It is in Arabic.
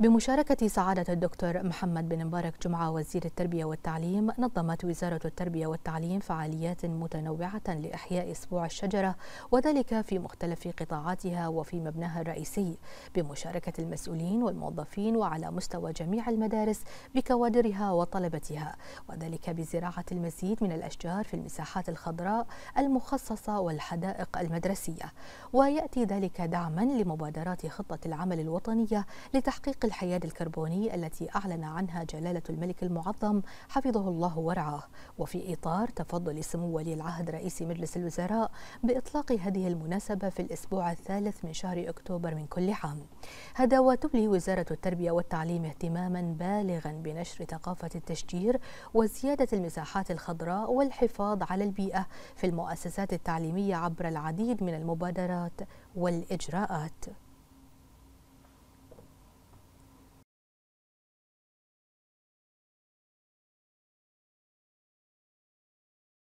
بمشاركة سعادة الدكتور محمد بن مبارك جمعة وزير التربية والتعليم نظمت وزارة التربية والتعليم فعاليات متنوعة لإحياء أسبوع الشجرة وذلك في مختلف قطاعاتها وفي مبناها الرئيسي بمشاركة المسؤولين والموظفين وعلى مستوى جميع المدارس بكوادرها وطلبتها وذلك بزراعة المزيد من الأشجار في المساحات الخضراء المخصصة والحدائق المدرسية ويأتي ذلك دعما لمبادرات خطة العمل الوطنية لتحقيق الحياد الكربوني التي أعلن عنها جلالة الملك المعظم حفظه الله ورعاه وفي إطار تفضل سمو ولي العهد رئيس مجلس الوزراء بإطلاق هذه المناسبة في الأسبوع الثالث من شهر أكتوبر من كل عام هذا وتبلي وزارة التربية والتعليم اهتماما بالغا بنشر ثقافة التشجير وزيادة المساحات الخضراء والحفاظ على البيئة في المؤسسات التعليمية عبر العديد من المبادرات والإجراءات